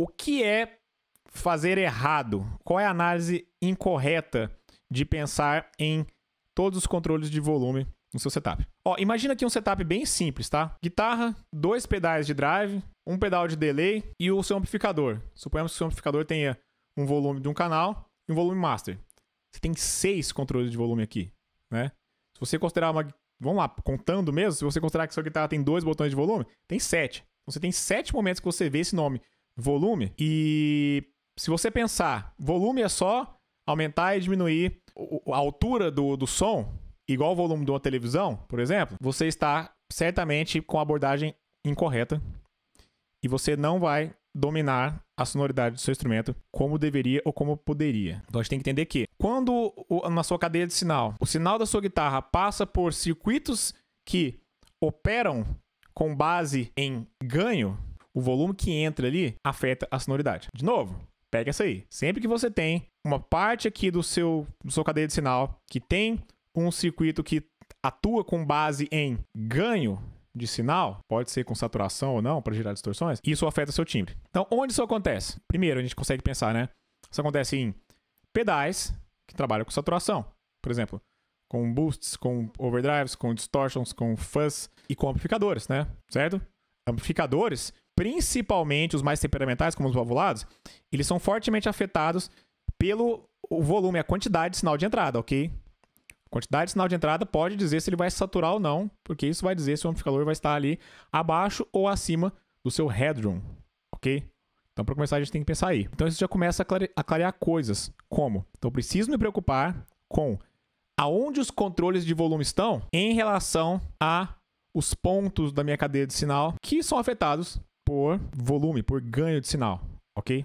O que é fazer errado? Qual é a análise incorreta de pensar em todos os controles de volume no seu setup? Ó, imagina aqui um setup bem simples, tá? Guitarra, dois pedais de drive, um pedal de delay e o seu amplificador. Suponhamos que o seu amplificador tenha um volume de um canal e um volume master. Você tem seis controles de volume aqui, né? Se você considerar uma. Vamos lá, contando mesmo, se você considerar que sua guitarra tem dois botões de volume, tem sete. Então, você tem sete momentos que você vê esse nome volume. E se você pensar, volume é só aumentar e diminuir a altura do, do som, igual o volume de uma televisão, por exemplo, você está certamente com a abordagem incorreta e você não vai dominar a sonoridade do seu instrumento como deveria ou como poderia. Então a gente tem que entender que quando na sua cadeia de sinal, o sinal da sua guitarra passa por circuitos que operam com base em ganho, o volume que entra ali afeta a sonoridade. De novo, pega essa aí. Sempre que você tem uma parte aqui do seu, do seu cadeia de sinal que tem um circuito que atua com base em ganho de sinal, pode ser com saturação ou não, para gerar distorções, isso afeta seu timbre. Então, onde isso acontece? Primeiro, a gente consegue pensar, né? Isso acontece em pedais que trabalham com saturação, por exemplo, com boosts, com overdrives, com distortions, com fuzz e com amplificadores, né? Certo? Amplificadores principalmente os mais temperamentais, como os valvulados, eles são fortemente afetados pelo o volume, a quantidade de sinal de entrada, ok? A quantidade de sinal de entrada pode dizer se ele vai saturar ou não, porque isso vai dizer se o amplificador vai estar ali abaixo ou acima do seu headroom, ok? Então, para começar, a gente tem que pensar aí. Então, isso já começa a, clare a clarear coisas, como? Então, preciso me preocupar com aonde os controles de volume estão em relação a os pontos da minha cadeia de sinal que são afetados por volume, por ganho de sinal, ok?